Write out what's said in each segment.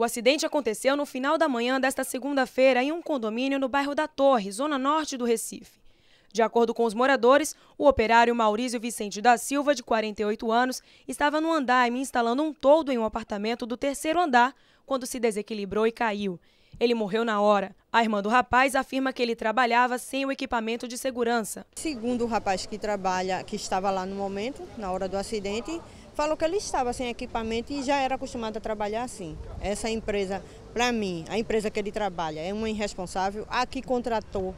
O acidente aconteceu no final da manhã desta segunda-feira em um condomínio no bairro da Torre, zona norte do Recife. De acordo com os moradores, o operário Maurício Vicente da Silva, de 48 anos, estava no andaime instalando um toldo em um apartamento do terceiro andar quando se desequilibrou e caiu. Ele morreu na hora. A irmã do rapaz afirma que ele trabalhava sem o equipamento de segurança. Segundo o rapaz que trabalha, que estava lá no momento, na hora do acidente, falou que ele estava sem equipamento e já era acostumado a trabalhar assim. Essa empresa, para mim, a empresa que ele trabalha é uma irresponsável. A que contratou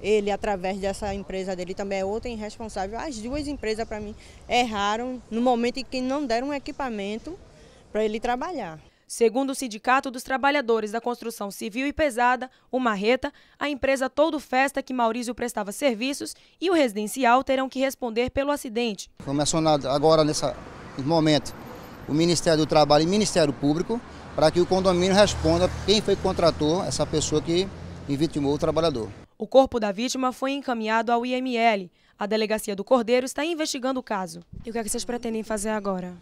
ele através dessa empresa dele também é outra irresponsável. As duas empresas, para mim, erraram no momento em que não deram um equipamento para ele trabalhar. Segundo o Sindicato dos Trabalhadores da Construção Civil e Pesada, o Marreta, a empresa Todo Festa que Maurício prestava serviços e o residencial terão que responder pelo acidente. Foi mencionado agora nessa no momento, o Ministério do Trabalho e o Ministério Público, para que o condomínio responda quem foi que contratou essa pessoa que invitimou o trabalhador. O corpo da vítima foi encaminhado ao IML. A delegacia do Cordeiro está investigando o caso. E o que, é que vocês pretendem fazer agora?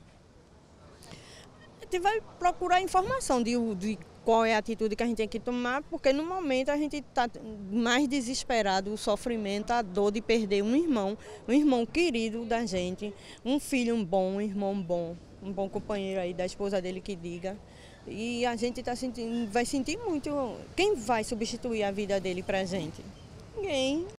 A gente vai procurar informação de, de qual é a atitude que a gente tem que tomar, porque no momento a gente está mais desesperado, o sofrimento, a dor de perder um irmão, um irmão querido da gente, um filho bom, um irmão bom, um bom companheiro aí da esposa dele que diga. E a gente tá sentindo, vai sentir muito. Quem vai substituir a vida dele para a gente? Ninguém.